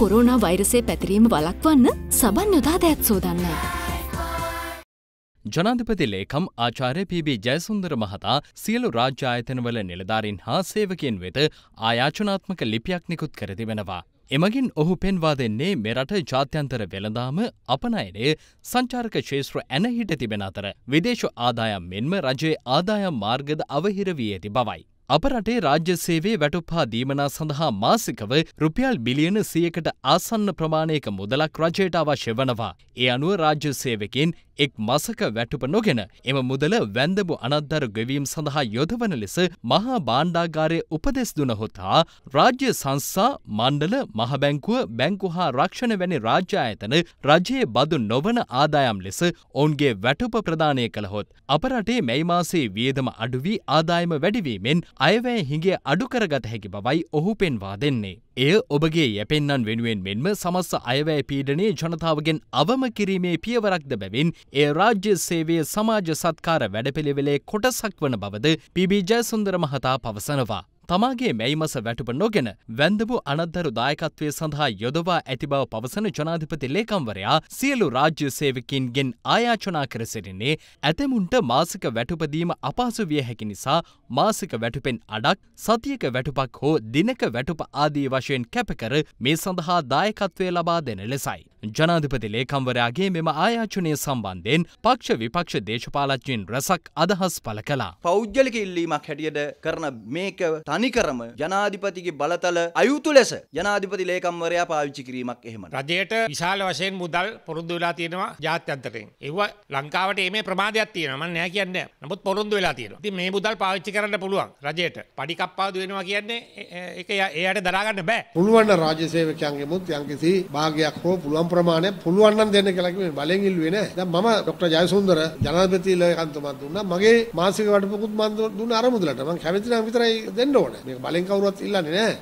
Corona වෛරසේ පැතිරීම වලක්වන්න සබන් යොදා දැත් සෝදන්නයි. ජනාධිපති ලේකම් ආචාරය පීබී ජයසුන්දර මහතා සියලු රාජ්‍ය ආයතනවල නිලධාරින් හා සේවකයන් වෙත ආයාචනාත්මක ලිපියක් නිකුත් කර තිබෙනවා. එමගින් ඔහු පෙන්වා දෙන්නේ මෙරට ජාත්‍යන්තර වෙළඳාම අපනයනය සංචාරක ශේත්‍ර ඇනහිට තිබෙන අතර විදේශ ආදායම් මෙන්ම රජයේ ආදායම් මාර්ගද අවහිරවී ඇති බවයි. අප රටේ රාජ්‍ය සේවේ වැටුප්හා දීමනා සඳහා මාසිකව රුපියල් බිලියන සියකට ආසන්න ප්‍රමාණයක මුදලක් රජයට අවශ්‍ය වනවා. ඒ අනුව රාජ්‍ය සේවකින් එක් මසක වැටුප නොගෙන එම මුදල වැන්දඹු අනත්දරු ගෙවීම් සඳහා යොදවන ලෙස මහා බාණ්ඩාගාරය උපදෙස් දුනහොත් හා රාජ්‍ය සංස්ථා මණ්ඩල මහබැංකුව බැංකු හා රක්ෂණ වැනි රාජ්‍ය ආයතන රජයේ බදු නොවන ආදායම් ලෙස ඔවුන්ගේ වැටුප ප්‍රදානය කළහොත් අප රටේ මැයි මාසේ වියදම අඩුවී ආදායම වැඩිවීමෙන් අයවැය හිගේ අඩු කරගත හැකි බවයි ඔහු පෙන්වා දෙන්නේ. එය ඔබගේ යැපෙන්න්නන් වෙනුවෙන් මෙන්ම සමස්ස අයවැය පීඩනයේ ජනතාවගෙන් අවම කිරීමේ පියවරක්ද බැවින් ඒ රාජ්‍ය සේවය සමාජ සත්කාර වැඩපිළිවෙලේ කොටසක් වන බවද පිබිජය සුන්දර මහතා පවසනවා. තමාගේ මැයිමස වැටුප නොගෙන වැඳපු අනත්දරු දායකත්වය සඳහා යොදවා ඇති බව පවසන ජනාධිපති ලේකම්වරයා සියලු රාජ්‍ය සේවකින්ගෙන් ආයාචනා කර සිටින්නේ ඇතමුන්ට මාසික වැටුපදීම අපහසු විය හැකි නිසා මාසික වැටුපෙන් අඩක් සතියක වැටුපක් හෝ දිනක වැටුප ආදී වශයෙන් කැපකර මේ සඳහා දායකත්වය ලබා දෙන ලෙසයි. ජනාධිපති ලේකම්වරයාගේ මෙම ආයාචනය සම්බන්ධයෙන් පක්ෂ විපක්ෂ දේශපාලච්චයෙන් රැසක් අදහස් පල කලා. පෞද්ගලික ඉල්ලීමක් හැටියට කරන මේක තනිකරම ජනාධිපතිගේ බලතල අයුතු ලෙස ජනාධිපති ලේකම්වරයා පාවිච්චි කිරීමක් එහෙම. රජයට විශාල වශයෙන් මුදල් පොරුදු වෙලා තියෙනවා ජාත්‍යන්තරයෙන්. ඒව ලංකාවට මේ ප්‍රමාදයක් තියෙනවා මම නෑ කියන්නේ. නමුත් පොරොන්දු වෙලා තියෙනවා. ඉතින් මේ මුදල් පාවිච්චි කරන්න පුළුවන් රජයට. පඩි කප්පාදු වෙනවා කියන්නේ ඒක එයාට දරා ගන්න බෑ. පුළුවන් රාජ්‍ය සේවකයන්ගෙමුත් යම්කිසි භාගයක් හෝ පුළුවන් ප්‍රමාණයක් පුළුවන් නම් දෙන්න කියලා කිව්වේ බලෙන් ඉල්ලුවේ නෑ. දැන් මම ડોક્ટર ජයසුන්දර ජනාධිපති ලේකම්තුමාත් දුන්නා. මගේ මාසික වටපිටකුත් මම දුන්න අරමුදලට. මම කැමති නම් විතරයි දෙන්න ඕනේ. මේක බලෙන් කවුරුවත් ඉල්ලන්නේ නෑ.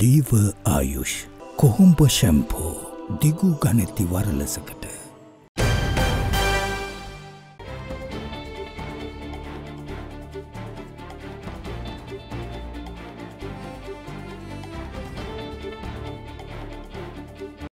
ලීව ආයුෂ් කොහොඹ ෂැම්පූ දිගු ගණිති වරලසකට